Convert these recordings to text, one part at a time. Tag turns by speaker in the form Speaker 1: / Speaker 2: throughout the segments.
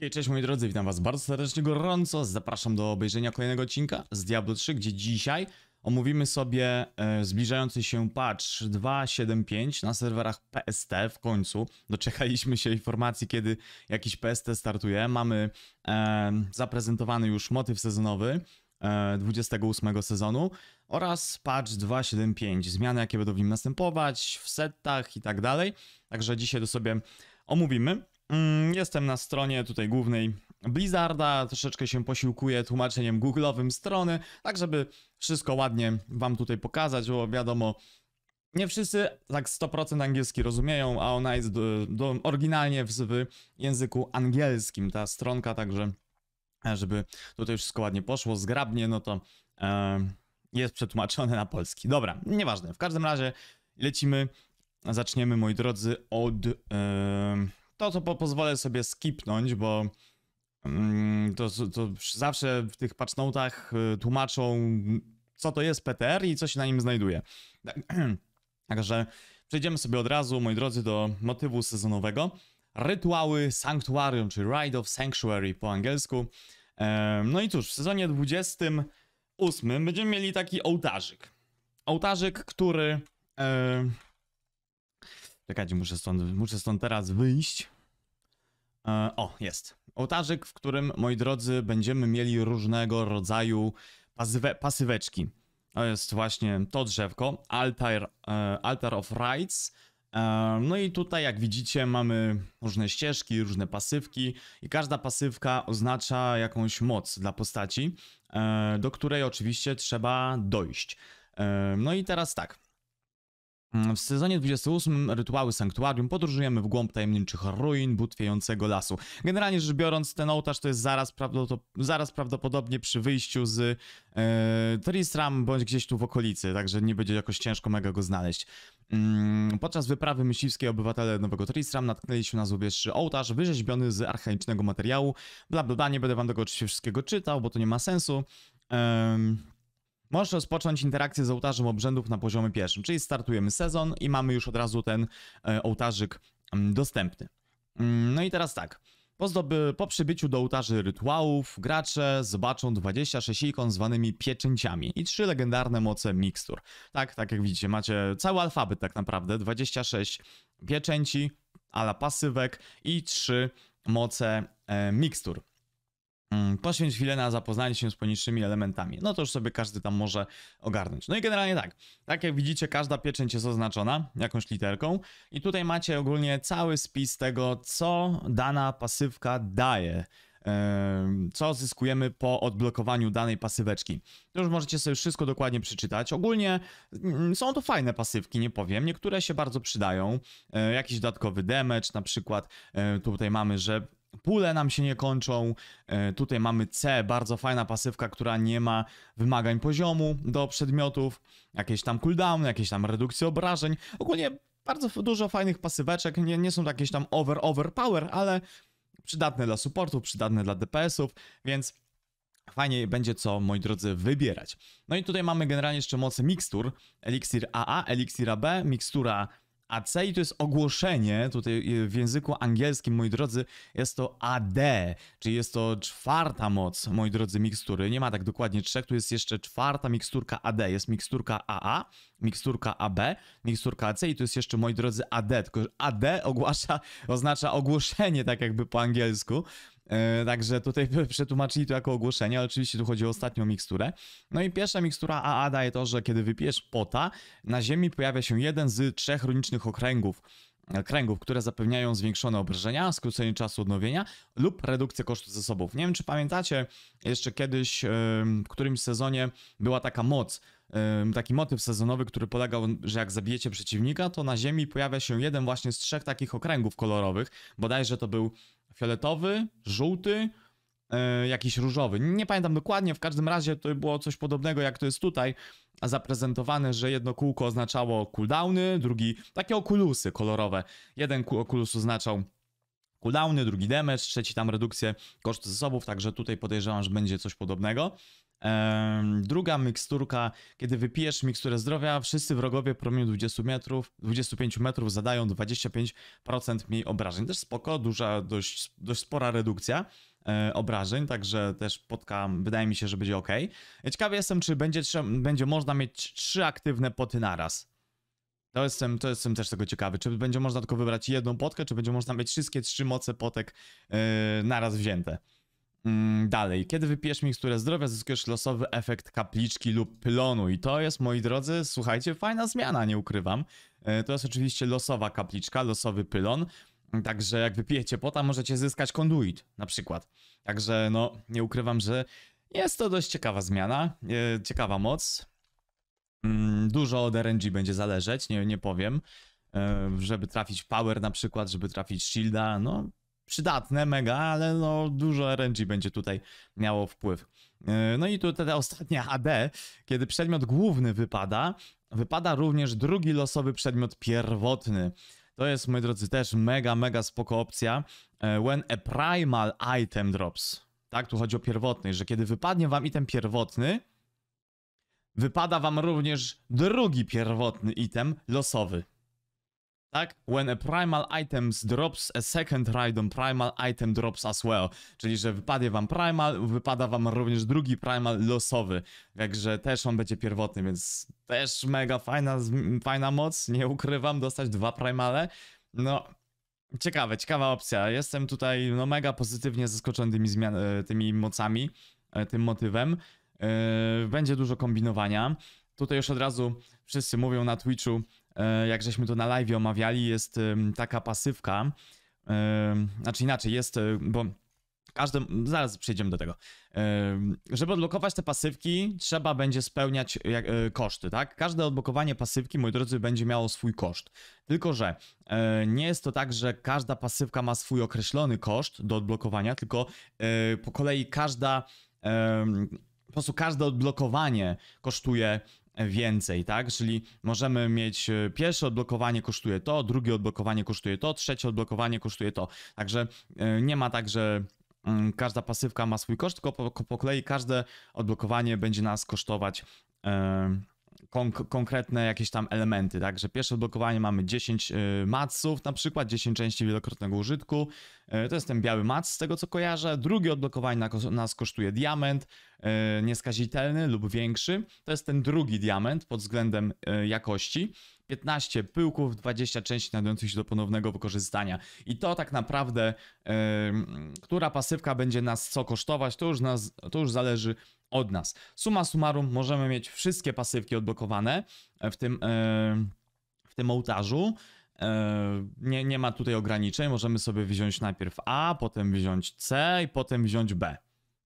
Speaker 1: Hej, cześć moi drodzy, witam was bardzo serdecznie, gorąco. Zapraszam do obejrzenia kolejnego odcinka z Diablo 3, gdzie dzisiaj omówimy sobie e, zbliżający się patch 2.7.5 na serwerach PST w końcu. Doczekaliśmy się informacji, kiedy jakiś PST startuje. Mamy e, zaprezentowany już motyw sezonowy. 28 e, sezonu oraz patch 2.7.5, zmiany jakie będą w nim następować, w setach i tak dalej. Także dzisiaj to sobie omówimy. Mm, jestem na stronie tutaj głównej Blizzarda, troszeczkę się posiłkuję tłumaczeniem googlowym strony, tak żeby wszystko ładnie wam tutaj pokazać, bo wiadomo, nie wszyscy tak 100% angielski rozumieją, a ona jest do, do, oryginalnie w, w języku angielskim, ta stronka, także e, żeby tutaj wszystko ładnie poszło, zgrabnie, no to e, jest przetłumaczone na polski. Dobra, nieważne, w każdym razie lecimy, zaczniemy moi drodzy od... E, to, to po pozwolę sobie skipnąć, bo mm, to, to zawsze w tych patchnotach y, tłumaczą, co to jest PTR i co się na nim znajduje. Także przejdziemy sobie od razu, moi drodzy, do motywu sezonowego. Rytuały Sanctuarium, czy Ride of Sanctuary po angielsku. E, no i cóż, w sezonie 28 będziemy mieli taki ołtarzyk. Ołtarzyk, który... E, czekajcie, muszę stąd, muszę stąd teraz wyjść. E, o, jest. Ołtarzyk, w którym, moi drodzy, będziemy mieli różnego rodzaju pasywe, pasyweczki. To jest właśnie to drzewko, Altar, e, altar of Rights. E, no i tutaj, jak widzicie, mamy różne ścieżki, różne pasywki i każda pasywka oznacza jakąś moc dla postaci, do której oczywiście trzeba dojść. No i teraz tak, Mm, w sezonie 28 rytuały sanktuarium podróżujemy w głąb tajemniczych ruin butwiejącego lasu. Generalnie rzecz biorąc, ten ołtarz to jest zaraz, prawdopod zaraz prawdopodobnie przy wyjściu z e, Tristram bądź gdzieś tu w okolicy, także nie będzie jakoś ciężko mega go znaleźć. Mm, podczas wyprawy myśliwskiej obywatele Nowego Tristram natknęli się na złowieszczy ołtarz wyrzeźbiony z archaicznego materiału. Bla bla bla, nie będę wam tego oczywiście wszystkiego czytał, bo to nie ma sensu. Ehm... Możesz rozpocząć interakcję z ołtarzem obrzędów na poziomie pierwszym, czyli startujemy sezon i mamy już od razu ten e, ołtarzyk mm, dostępny. Mm, no i teraz tak. Po, zdoby, po przybyciu do ołtarzy rytuałów, gracze zobaczą 26 ikon zwanymi pieczęciami i trzy legendarne moce mikstur. Tak, tak jak widzicie, macie cały alfabet tak naprawdę, 26 pieczęci, ala pasywek i trzy moce e, mikstur. Mm, poświęć chwilę na zapoznanie się z poniższymi elementami. No to już sobie każdy tam może ogarnąć. No i generalnie tak, tak jak widzicie, każda pieczęć jest oznaczona jakąś literką i tutaj macie ogólnie cały spis tego, co dana pasywka daje co zyskujemy po odblokowaniu danej pasyweczki. To już możecie sobie wszystko dokładnie przeczytać. Ogólnie mm, są to fajne pasywki, nie powiem. Niektóre się bardzo przydają. E, jakiś dodatkowy damage na przykład. E, tutaj mamy, że Pule nam się nie kończą. E, tutaj mamy C, bardzo fajna pasywka, która nie ma wymagań poziomu do przedmiotów, jakieś tam cooldowny, jakieś tam redukcje obrażeń. Ogólnie bardzo dużo fajnych pasyweczek, nie, nie są to jakieś tam over, over power, ale przydatne dla supportów, przydatne dla DPS-ów, więc fajnie będzie co, moi drodzy, wybierać. No i tutaj mamy generalnie jeszcze mocy mikstur, eliksir AA, eliksir b mikstura a i to jest ogłoszenie, tutaj y, w języku angielskim, moi drodzy, jest to AD, czyli jest to czwarta moc, moi drodzy, mikstury. Nie ma tak dokładnie trzech, tu jest jeszcze czwarta miksturka AD, jest miksturka AA, miksturka AB, miksturka AC i tu jest jeszcze, moi drodzy, AD, tylko AD ogłasza, oznacza ogłoszenie, tak jakby po angielsku. E, także tutaj przetłumaczyli to jako ogłoszenie, ale oczywiście tu chodzi o ostatnią miksturę. No i pierwsza mikstura AA daje to, że kiedy wypijesz pota, na ziemi pojawia się jeden z trzech runicznych okręgów e, kręgów, które zapewniają zwiększone obrażenia, skrócenie czasu odnowienia lub redukcję kosztów zasobów. Nie wiem, czy pamiętacie, jeszcze kiedyś e, w którymś sezonie była taka moc, taki motyw sezonowy, który polegał, że jak zabijecie przeciwnika, to na ziemi pojawia się jeden właśnie z trzech takich okręgów kolorowych, bodajże to był fioletowy, żółty, e, jakiś różowy. Nie pamiętam dokładnie, w każdym razie to było coś podobnego jak to jest tutaj zaprezentowane, że jedno kółko oznaczało cooldowny, drugi takie okulusy kolorowe. Jeden okulus oznaczał cooldowny, drugi damage, trzeci tam redukcję kosztu zasobów, także tutaj podejrzewam, że będzie coś podobnego druga miksturka, kiedy wypijesz miksturę zdrowia, wszyscy wrogowie promieniu 20 metrów, 25 metrów zadają 25% mniej obrażeń. Też spoko, duża, dość, dość spora redukcja e, obrażeń, także też spotkam, wydaje mi się, że będzie ok. Ciekawy jestem, czy będzie, będzie można mieć trzy aktywne poty naraz. To jestem, to jestem też tego ciekawy, czy będzie można tylko wybrać jedną potkę, czy będzie można mieć wszystkie trzy moce potek yy, naraz wzięte. Mm, dalej, kiedy wypijesz miksturę zdrowia, zyskujesz losowy efekt kapliczki lub pylonu. I to jest, moi drodzy, słuchajcie, fajna zmiana, nie ukrywam. E, to jest oczywiście losowa kapliczka, losowy pylon. Także jak wypijecie pota, możecie zyskać konduit na przykład. Także no, nie ukrywam, że jest to dość ciekawa zmiana, e, ciekawa moc. Mm, dużo od RNG będzie zależeć, nie, nie powiem. E, żeby trafić power na przykład, żeby trafić shielda, no przydatne, mega, ale no dużo RNG będzie tutaj miało wpływ. E, no i tu ta ostatnia AD, kiedy przedmiot główny wypada, wypada również drugi losowy przedmiot pierwotny. To jest, moi drodzy, też mega, mega spoko opcja. E, when a primal item drops. Tak, tu chodzi o pierwotny, że kiedy wypadnie wam item pierwotny, wypada wam również drugi pierwotny item losowy. Tak? When a primal item drops, a second random primal item drops as well. Czyli, że wypadnie wam primal, wypada wam również drugi primal losowy. Także też on będzie pierwotny, więc też mega fajna, fajna moc. Nie ukrywam, dostać dwa primale. No, ciekawe, ciekawa opcja. Jestem tutaj no, mega pozytywnie zaskoczony tymi, zmian e, tymi mocami, e, tym motywem. E, będzie dużo kombinowania. Tutaj już od razu wszyscy mówią na Twitchu, E, jak żeśmy to na live omawiali, jest taka pasywka, znaczy inaczej, jest, e, bo każdy, zaraz przejdziemy do tego. Żeby odblokować te pasywki, trzeba będzie spełniać e, koszty, tak? Każde odblokowanie pasywki, moi drodzy, będzie miało swój koszt. Tylko, że nie jest to tak, że każda pasywka ma swój określony koszt do odblokowania, tylko po kolei każda po prostu każde odblokowanie kosztuje więcej, tak? Czyli możemy mieć e, pierwsze odblokowanie kosztuje to, drugie odblokowanie kosztuje to, trzecie odblokowanie kosztuje to. Także e, nie ma tak, że mm, każda pasywka ma swój koszt, tylko po, po kolei każde odblokowanie będzie nas kosztować. Yy, konk konkretne jakieś tam elementy, tak? Że pierwsze odblokowanie mamy 10 y, matsów, na przykład 10 części wielokrotnego użytku. Y, to jest ten biały mac z tego co kojarzę. Drugie odblokowanie na nas kosztuje diament y, nieskazitelny lub większy. To jest ten drugi diament pod względem y, jakości. 15 pyłków, 20 części nadających się do ponownego wykorzystania. I to tak naprawdę, yy, która pasywka będzie nas co kosztować, to już, nas, to już zależy od nas. Suma summarum, możemy mieć wszystkie pasywki odblokowane e, w tym, yy, w tym ołtarzu. E, nie, nie ma tutaj ograniczeń, możemy sobie wziąć najpierw A, potem wziąć C i potem wziąć B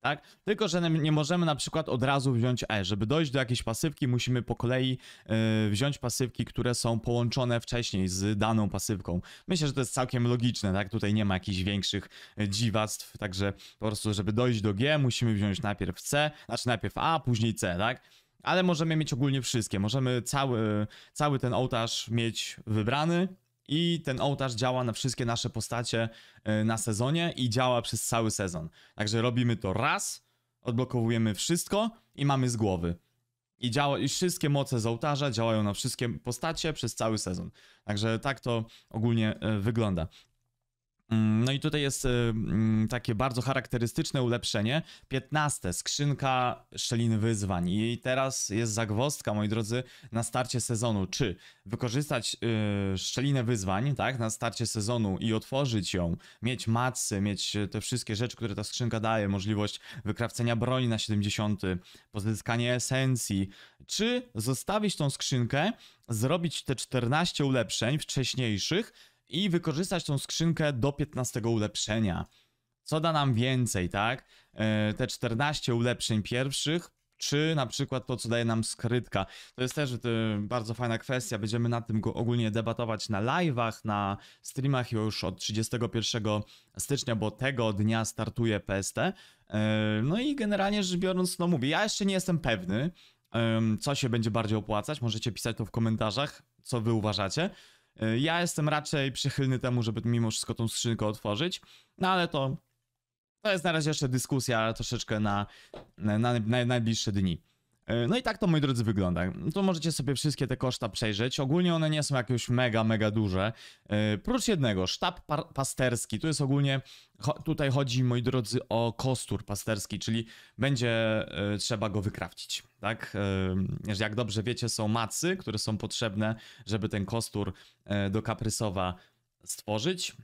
Speaker 1: tak? Tylko, że nie możemy na przykład od razu wziąć E. Żeby dojść do jakiejś pasywki, musimy po kolei yy, wziąć pasywki, które są połączone wcześniej z daną pasywką. Myślę, że to jest całkiem logiczne, tak? Tutaj nie ma jakichś większych e, dziwactw, także po prostu, żeby dojść do G, musimy wziąć najpierw C, znaczy najpierw A, później C, tak? Ale możemy mieć ogólnie wszystkie. Możemy cały, e, cały ten ołtarz mieć wybrany, i ten ołtarz działa na wszystkie nasze postacie e, na sezonie i działa przez cały sezon. Także robimy to raz, odblokowujemy wszystko i mamy z głowy. I, działa, I wszystkie moce z ołtarza działają na wszystkie postacie przez cały sezon. Także tak to ogólnie e, wygląda. Mm, no i tutaj jest y, mm, takie bardzo charakterystyczne ulepszenie. 15. Skrzynka szczelin wyzwań. I teraz jest zagwozdka, moi drodzy, na starcie sezonu. Czy wykorzystać y, szczelinę wyzwań, tak, na starcie sezonu i otworzyć ją, mieć macy, mieć y, te wszystkie rzeczy, które ta skrzynka daje, możliwość wykrawcenia broni na 70, pozyskanie esencji, czy zostawić tą skrzynkę, zrobić te 14 ulepszeń wcześniejszych, i wykorzystać tą skrzynkę do 15 ulepszenia. Co da nam więcej, tak? E, te 14 ulepszeń pierwszych, czy na przykład to, co daje nam skrytka. To jest też bardzo fajna kwestia. Będziemy na tym ogólnie debatować na live'ach, na streamach już od 31 stycznia, bo tego dnia startuje PST. E, no i generalnie rzecz biorąc, no mówię, ja jeszcze nie jestem pewny, co się będzie bardziej opłacać. Możecie pisać to w komentarzach, co wy uważacie. E, ja jestem raczej przychylny temu, żeby mimo wszystko tą skrzynkę otworzyć, no ale to, to jest na razie jeszcze dyskusja troszeczkę na, na, na najbliższe dni. E, no i tak to, moi drodzy, wygląda. To możecie sobie wszystkie te koszta przejrzeć. Ogólnie one nie są jakieś mega, mega duże. E, prócz jednego, sztab pasterski. Tu jest ogólnie, tutaj chodzi, moi drodzy, o kostur pasterski, czyli będzie e, trzeba go wykrawcić, tak? jak dobrze wiecie, są macy, które są potrzebne, żeby ten kostur do kaprysowa stworzyć.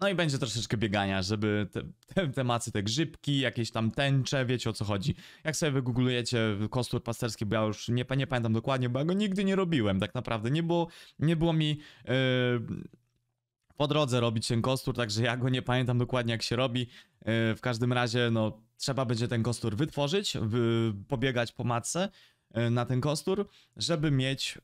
Speaker 1: No i będzie troszeczkę biegania, żeby te, te, te macy, te grzybki, jakieś tam tęcze, wiecie o co chodzi. Jak sobie wygooglujecie kostur pasterski, bo ja już nie, nie pamiętam dokładnie, bo ja go nigdy nie robiłem tak naprawdę. Nie było, nie było mi... Yy po drodze robić ten kostur, także ja go nie pamiętam dokładnie jak się robi. Yy, w każdym razie, no, trzeba będzie ten kostur wytworzyć, pobiegać po matce yy, na ten kostur, żeby mieć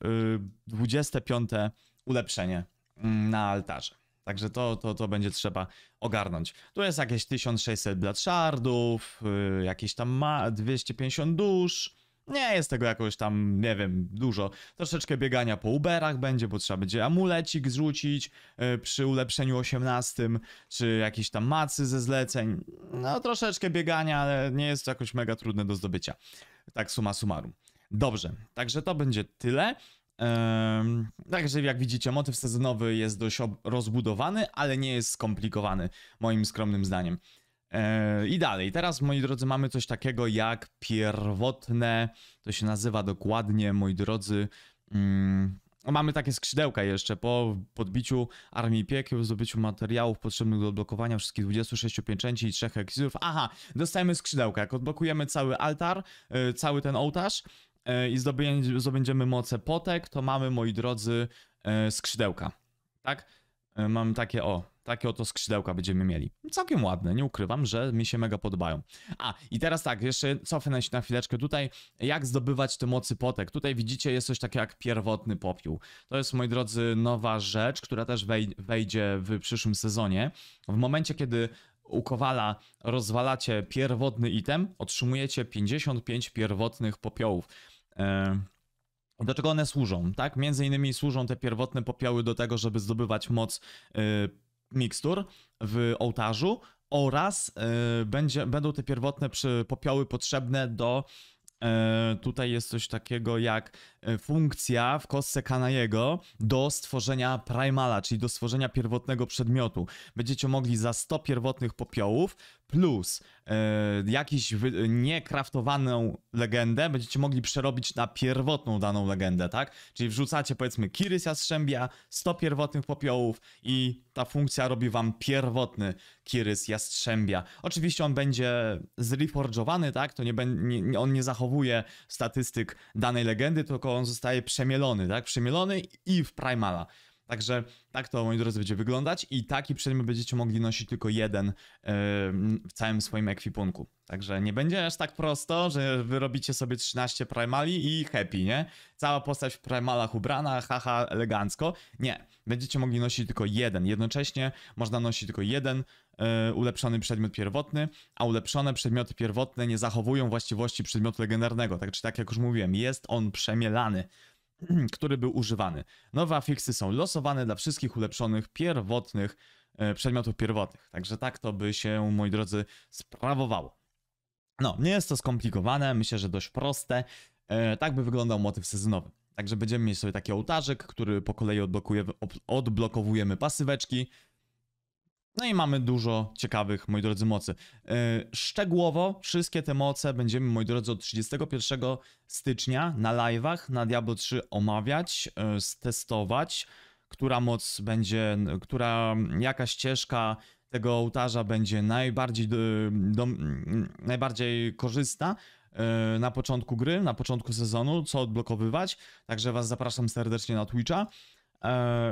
Speaker 1: 25 yy, ulepszenie mm, na altarze. Także to, to, to będzie trzeba ogarnąć. Tu jest jakieś 1600 blatszardów, y, jakieś tam ma 250 dusz. Nie jest tego jakoś tam, nie wiem, dużo. Troszeczkę biegania po Uberach będzie, bo trzeba będzie amulecik zrzucić y, przy ulepszeniu 18, czy jakieś tam macy ze zleceń. No troszeczkę biegania, ale nie jest to jakoś mega trudne do zdobycia. Tak suma summarum. Dobrze, także to będzie tyle. Także jak widzicie, motyw sezonowy jest dość rozbudowany, ale nie jest skomplikowany, moim skromnym zdaniem. E, I dalej, teraz moi drodzy, mamy coś takiego jak pierwotne, to się nazywa dokładnie, moi drodzy, mm, no mamy takie skrzydełka jeszcze po podbiciu armii piekieł, zdobyciu materiałów potrzebnych do odblokowania wszystkich 26 pieczęci i trzech eksizów. Aha, dostajemy skrzydełka. Jak odblokujemy cały altar, e, cały ten ołtarz, E, i zdobędziemy moce potek, to mamy, moi drodzy, e, skrzydełka. Tak? E, mam takie o, takie oto skrzydełka będziemy mieli. Całkiem ładne, nie ukrywam, że mi się mega podobają. A, i teraz tak, jeszcze cofnę się na chwileczkę tutaj, jak zdobywać te mocy potek. Tutaj widzicie, jest coś takiego jak pierwotny popiół. To jest, moi drodzy, nowa rzecz, która też wejdzie w przyszłym sezonie. W momencie, kiedy u Kowala rozwalacie pierwotny item, otrzymujecie 55 pierwotnych popiołów. E, do czego one służą, tak? Między innymi służą te pierwotne popioły do tego, żeby zdobywać moc e, mikstur w ołtarzu oraz e, będzie, będą te pierwotne popioły potrzebne do E, tutaj jest coś takiego jak e, funkcja w kostce Kanajego do stworzenia primala, czyli do stworzenia pierwotnego przedmiotu. Będziecie mogli za 100 pierwotnych popiołów plus e, jakiś niekraftowaną legendę będziecie mogli przerobić na pierwotną daną legendę, tak? Czyli wrzucacie powiedzmy Kirys Jastrzębia, 100 pierwotnych popiołów i ta funkcja robi wam pierwotny Kirys Jastrzębia. Oczywiście on będzie zreforgeowany, tak? To nie, nie, on nie zachowuje statystyk danej legendy, tylko on zostaje przemielony, tak? Przemielony i w Primala. Także tak to, moi drodzy, będzie wyglądać i taki przedmiot będziecie mogli nosić tylko jeden yy, w całym swoim ekwipunku. Także nie będzie aż tak prosto, że wyrobicie sobie 13 primali i happy, nie? Cała postać w primalach ubrana, haha, elegancko. Nie, będziecie mogli nosić tylko jeden. Jednocześnie można nosić tylko jeden yy, ulepszony przedmiot pierwotny, a ulepszone przedmioty pierwotne nie zachowują właściwości przedmiotu legendarnego. Tak czy tak, jak już mówiłem, jest on przemielany. który był używany. Nowe afiksy są losowane dla wszystkich ulepszonych pierwotnych e, przedmiotów pierwotnych. Także tak to by się, moi drodzy, sprawowało. No, nie jest to skomplikowane, myślę, że dość proste. E, tak by wyglądał motyw sezonowy. Także będziemy mieć sobie taki ołtarzyk, który po kolei odblokujemy odblokowujemy pasyweczki. No i mamy dużo ciekawych, moi drodzy, mocy. E, szczegółowo wszystkie te moce będziemy, moi drodzy, od 31 stycznia na live'ach na Diablo 3 omawiać, e, stestować, która moc będzie, która, jaka ścieżka tego ołtarza będzie najbardziej, do, najbardziej korzystna e, na początku gry, na początku sezonu, co odblokowywać. Także Was zapraszam serdecznie na Twitcha.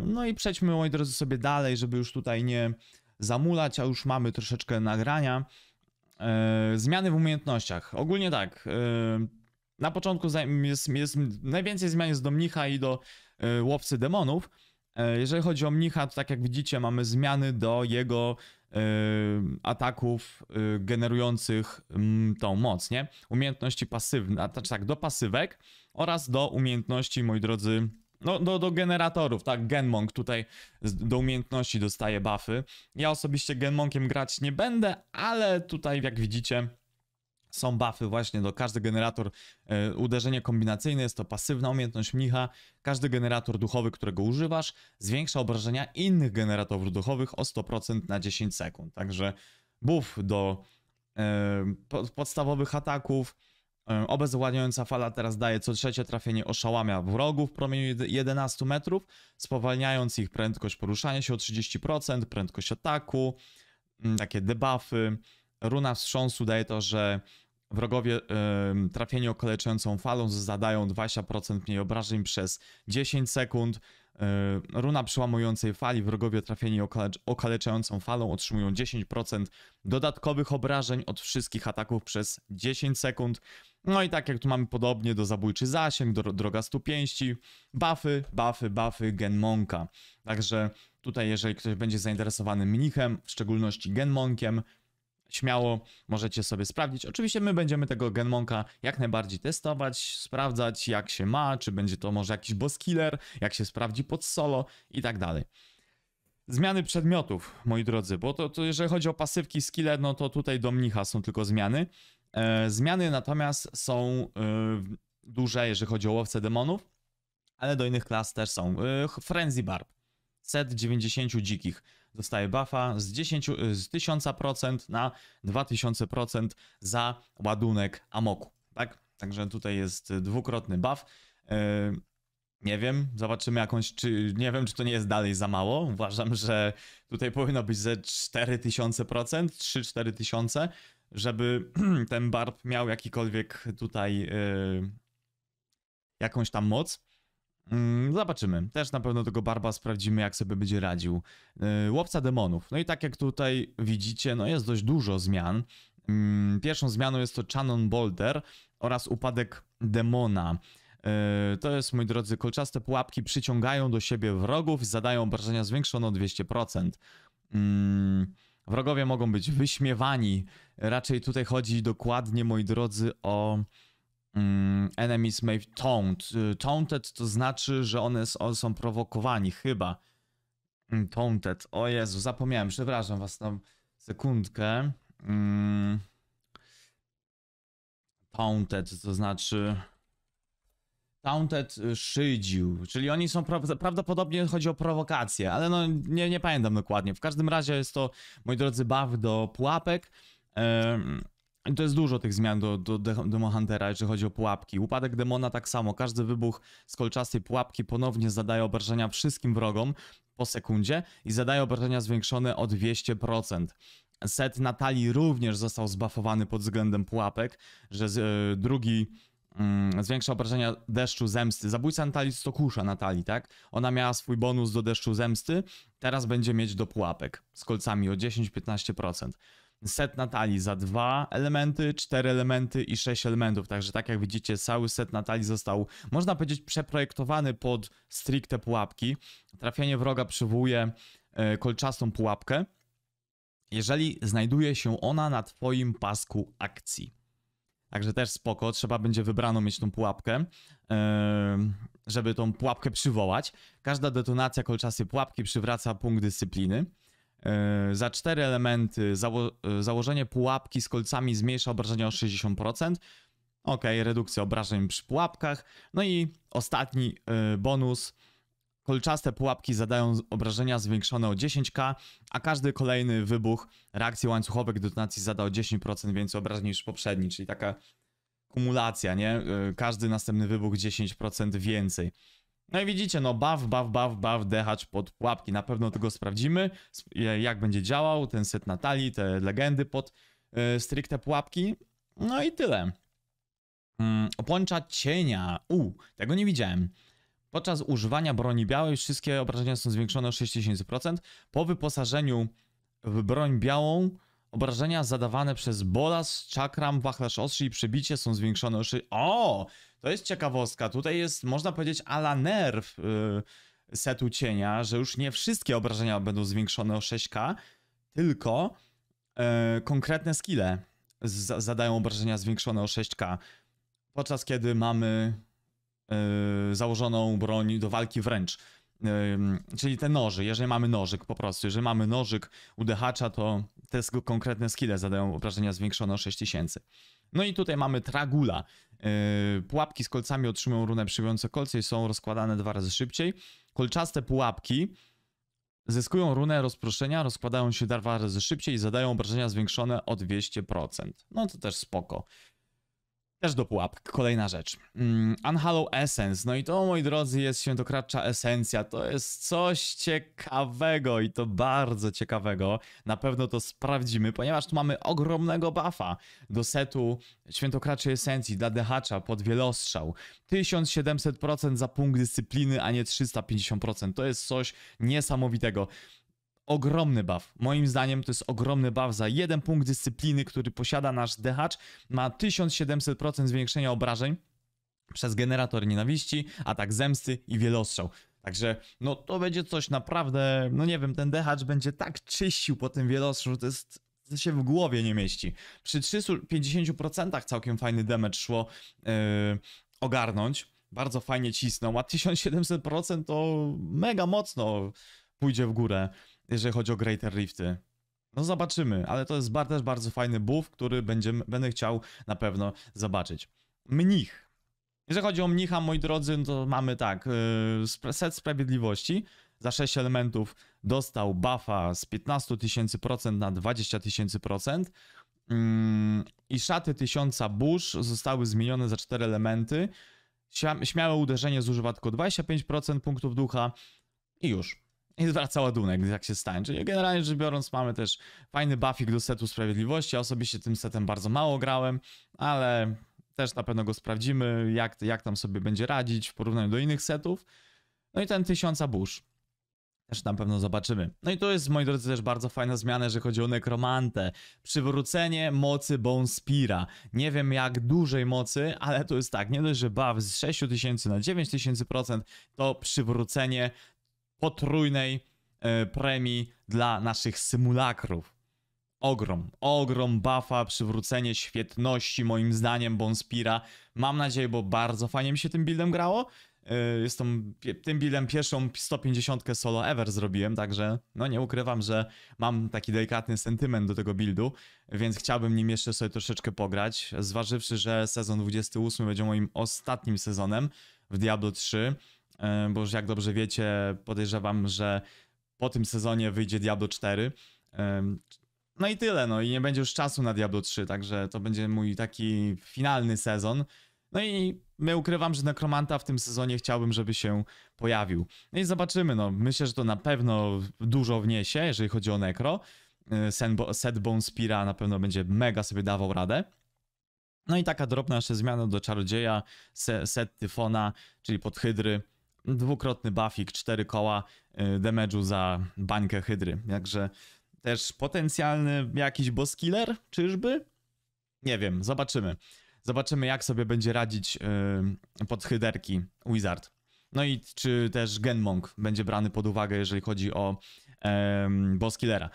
Speaker 1: No i przejdźmy, moi drodzy, sobie dalej, żeby już tutaj nie zamulać, a już mamy troszeczkę nagrania. E, zmiany w umiejętnościach. Ogólnie tak. E, na początku jest, jest najwięcej zmian jest do mnicha i do e, łowcy demonów. Jeżeli chodzi o mnicha, to tak jak widzicie, mamy zmiany do jego ataków generujących tą moc, nie? Umiejętności pasywne, znaczy tak, do pasywek oraz do umiejętności, moi drodzy, no, do, do generatorów, tak, Genmonk tutaj do umiejętności dostaje buffy. Ja osobiście Genmonkiem grać nie będę, ale tutaj jak widzicie są buffy właśnie do każdy generator e, uderzenie kombinacyjne, jest to pasywna umiejętność mnicha. Każdy generator duchowy, którego używasz, zwiększa obrażenia innych generatorów duchowych o 100% na 10 sekund. Także buff do e, po podstawowych ataków, Obezwładniająca fala teraz daje co trzecie trafienie oszałamia wrogów w promieniu 11 metrów, spowalniając ich prędkość poruszania się o 30%, prędkość ataku, mm, takie debuffy. Runa wstrząsu daje to, że wrogowie yy, trafieni okaleczającą falą zadają 20% mniej obrażeń przez 10 sekund. Yy, runa przełamującej fali, wrogowie trafieni okalecz okaleczającą falą otrzymują 10% dodatkowych obrażeń od wszystkich ataków przez 10 sekund. No i tak jak tu mamy podobnie do zabójczy zasięg, do droga stupięści, buffy, buffy, buffy Genmonka. Także tutaj jeżeli ktoś będzie zainteresowany mnichem, w szczególności Genmonkiem, śmiało możecie sobie sprawdzić. Oczywiście my będziemy tego Genmonka jak najbardziej testować, sprawdzać jak się ma, czy będzie to może jakiś boss killer, jak się sprawdzi pod solo i tak dalej. Zmiany przedmiotów, moi drodzy, bo to, to jeżeli chodzi o pasywki skille, no to tutaj do mnicha są tylko zmiany. E, zmiany natomiast są e, duże, jeżeli chodzi o łowcę demonów, ale do innych klas też są. E, frenzy Barb. Set 90 dzikich. Dostaje buffa z, 10, z 1000% na 2000% za ładunek amoku. Tak? Także tutaj jest dwukrotny buff. Nie wiem, zobaczymy jakąś, czy nie wiem, czy to nie jest dalej za mało. Uważam, że tutaj powinno być ze 4000%, 3-4000, żeby ten barb miał jakikolwiek tutaj yy, jakąś tam moc. Mm, zobaczymy. Też na pewno tego barba sprawdzimy, jak sobie będzie radził. Yy, łowca demonów. No i tak jak tutaj widzicie, no jest dość dużo zmian. Mm, pierwszą zmianą jest to Shannon Boulder oraz upadek demona. Y, to jest, moi drodzy, kolczaste pułapki przyciągają do siebie wrogów, zadają obrażenia zwiększone o 200%. Mm, wrogowie mogą być wyśmiewani Raczej tutaj chodzi dokładnie, moi drodzy, o mm, enemies made taunt. Y, taunted to znaczy, że one, są prowokowani, chyba. Mm, taunted. O Jezu, zapomniałem, przepraszam was tam sekundkę. Mm. Taunted to znaczy... Taunted szydził, czyli oni są prawdopodobnie chodzi o prowokację, ale no nie, nie pamiętam dokładnie. W każdym razie jest to, moi drodzy, baw do pułapek. To jest dużo tych zmian do, do Demo Huntera, jeżeli chodzi o pułapki. Upadek demona tak samo. Każdy wybuch z kolczastej pułapki ponownie zadaje obrażenia wszystkim wrogom po sekundzie i zadaje obrażenia zwiększone o 200%. Set Natalii również został zbafowany pod względem pułapek, że z, e, drugi mm, zwiększa obrażenia deszczu zemsty. Zabójca Natalii kusza Natalii, tak? Ona miała swój bonus do deszczu zemsty, teraz będzie mieć do pułapek z kolcami o 10-15% set Natali za dwa elementy, cztery elementy i sześć elementów. Także tak jak widzicie, cały set Natali został, można powiedzieć, przeprojektowany pod stricte pułapki. Trafienie wroga przywołuje e, kolczastą pułapkę, jeżeli znajduje się ona na twoim pasku akcji. Także też spoko, trzeba będzie wybrano mieć tą pułapkę, e, żeby tą pułapkę przywołać. Każda detonacja kolczastej pułapki przywraca punkt dyscypliny. E, za cztery elementy zało e, założenie pułapki z kolcami zmniejsza obrażenia o 60%. Ok, redukcja obrażeń przy pułapkach. No i ostatni e, bonus. Kolczaste pułapki zadają obrażenia zwiększone o 10k, a każdy kolejny wybuch reakcji łańcuchowych detonacji zada o 10% więcej obrażeń niż poprzedni, czyli taka kumulacja, nie? Każdy następny wybuch 10% więcej. No i widzicie, no baw, baw, baw, baw, dehacz pod pułapki. Na pewno tego sprawdzimy, jak będzie działał ten set Natalii, te legendy pod yy, stricte pułapki. No i tyle. Mm, cienia. U, tego nie widziałem. Podczas używania broni białej wszystkie obrażenia są zwiększone o 6000%. Po wyposażeniu w broń białą Obrażenia zadawane przez bolas, czakram, wachlarz ostrzy i przebicie są zwiększone o szy... O! To jest ciekawostka. Tutaj jest, można powiedzieć, ala nerw yy, setu cienia, że już nie wszystkie obrażenia będą zwiększone o 6K, tylko yy, konkretne skille zadają obrażenia zwiększone o 6K. Podczas kiedy mamy yy, założoną broń do walki wręcz czyli te noży, jeżeli mamy nożyk po prostu, jeżeli mamy nożyk udechacza, to te konkretne skille zadają obrażenia zwiększone o 6000. No i tutaj mamy Tragula. Yy, pułapki z kolcami otrzymują runę przyjmujące kolce i są rozkładane dwa razy szybciej. Kolczaste pułapki zyskują runę rozproszenia, rozkładają się dwa razy szybciej i zadają obrażenia zwiększone o 200%. No to też spoko. Też do pułapek. Kolejna rzecz. Mm, Unhallow Essence. No i to, moi drodzy, jest świętokradcza esencja. To jest coś ciekawego i to bardzo ciekawego. Na pewno to sprawdzimy, ponieważ tu mamy ogromnego buffa do setu świętokradczej esencji dla dehacza pod wielostrzał. 1700% za punkt dyscypliny, a nie 350%. To jest coś niesamowitego ogromny buff. Moim zdaniem to jest ogromny buff za jeden punkt dyscypliny, który posiada nasz dehacz. Ma 1700% zwiększenia obrażeń przez generator nienawiści, atak zemsty i wielostrzał. Także no to będzie coś naprawdę, no nie wiem, ten dehacz będzie tak czyścił po tym wielostrzu, to jest to się w głowie nie mieści. Przy 350% całkiem fajny damage szło yy, ogarnąć. Bardzo fajnie cisnął, a 1700% to mega mocno pójdzie w górę jeżeli chodzi o Greater Rifty. No zobaczymy, ale to jest też bardzo fajny buff, który będziemy, będę chciał na pewno zobaczyć. Mnich. Jeżeli chodzi o mnicha, moi drodzy, no to mamy tak, yy, set sprawiedliwości za 6 elementów dostał buffa z 15 000% na 20 000%. Yy, I szaty 1000 burz zostały zmienione za 4 elementy. Śmiałe uderzenie zużywa tylko 25% punktów ducha i już i zwraca ładunek, jak się stanie. Czyli generalnie rzecz biorąc mamy też fajny buffik do setu sprawiedliwości. Ja osobiście tym setem bardzo mało grałem, ale też na pewno go sprawdzimy, jak, jak tam sobie będzie radzić w porównaniu do innych setów. No i ten tysiąca burz. Też na pewno zobaczymy. No i to jest, moi drodzy, też bardzo fajna zmiana, że chodzi o nekromantę. Przywrócenie mocy Bonespira. Nie wiem jak dużej mocy, ale to jest tak, nie dość, że buff z 6000 na 9000%, to przywrócenie potrójnej e, premii dla naszych symulakrów. Ogrom, ogrom buffa, przywrócenie świetności moim zdaniem Bonspira. Mam nadzieję, bo bardzo fajnie mi się tym buildem grało. E, jestem tym buildem pierwszą 150 solo ever zrobiłem, także no nie ukrywam, że mam taki delikatny sentyment do tego buildu, więc chciałbym nim jeszcze sobie troszeczkę pograć, zważywszy, że sezon 28 będzie moim ostatnim sezonem w Diablo 3. E, bo już jak dobrze wiecie, podejrzewam, że po tym sezonie wyjdzie Diablo 4. E, no i tyle, no i nie będzie już czasu na Diablo 3, także to będzie mój taki finalny sezon. No i my ukrywam, że Nekromanta w tym sezonie chciałbym, żeby się pojawił. No i zobaczymy, no myślę, że to na pewno dużo wniesie, jeżeli chodzi o Nekro. E, Set Bonspira Spira na pewno będzie mega sobie dawał radę. No i taka drobna jeszcze zmiana do Czarodzieja, Set Tyfona, czyli podhydry dwukrotny buffik, cztery koła y, damage'u za bańkę hydry. Jakże też potencjalny jakiś boss killer, czyżby? Nie wiem, zobaczymy. Zobaczymy jak sobie będzie radzić yy, pod hyderki Wizard. No i czy też Genmong będzie brany pod uwagę, jeżeli chodzi o yy, boss killera.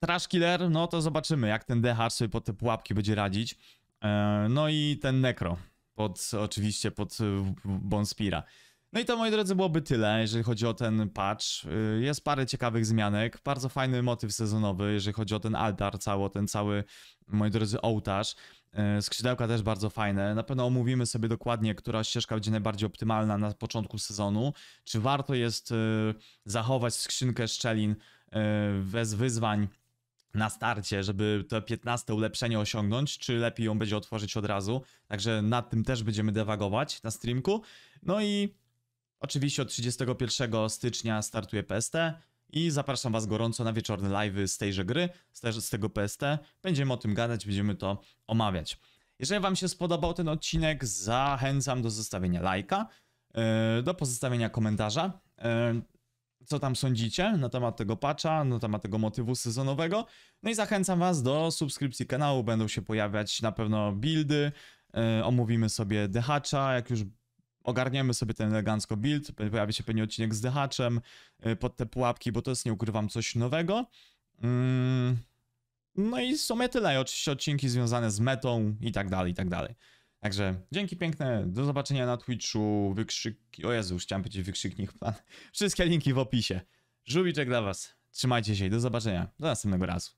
Speaker 1: Trash killer, no to zobaczymy jak ten dehar sobie pod te pułapki będzie radzić. Yy, no i ten Necro, pod, oczywiście pod Bonspira. No i to, moi drodzy, byłoby tyle, jeżeli chodzi o ten patch. Y, jest parę ciekawych zmianek, bardzo fajny motyw sezonowy, jeżeli chodzi o ten altar cały, ten cały, moi drodzy, ołtarz. Y, skrzydełka też bardzo fajne. Na pewno omówimy sobie dokładnie, która ścieżka będzie najbardziej optymalna na początku sezonu. Czy warto jest y, zachować skrzynkę szczelin bez wyzwań na starcie, żeby to 15 ulepszenie osiągnąć, czy lepiej ją będzie otworzyć od razu. Także nad tym też będziemy dewagować na streamku. No i Oczywiście od 31 stycznia startuje PST i zapraszam Was gorąco na wieczorne live z tejże gry, z tego PST. Będziemy o tym gadać, będziemy to omawiać. Jeżeli Wam się spodobał ten odcinek, zachęcam do zostawienia lajka, e, do pozostawienia komentarza, e, co tam sądzicie na temat tego patcha, na temat tego motywu sezonowego. No i zachęcam Was do subskrypcji kanału, będą się pojawiać na pewno buildy, e, omówimy sobie dehacza, jak już ogarniemy sobie ten elegancko build, pojawi się pewnie odcinek z dychaczem y, pod te pułapki, bo to jest, nie ukrywam, coś nowego. Mm, no i w sumie tyle, I oczywiście odcinki związane z metą i tak dalej, i tak dalej. Także dzięki piękne, do zobaczenia na Twitchu, wykrzyki, o Jezu, chciałem powiedzieć wykrzyknik plan. Wszystkie linki w opisie. Żubiczek dla was, trzymajcie się i do zobaczenia, do następnego razu.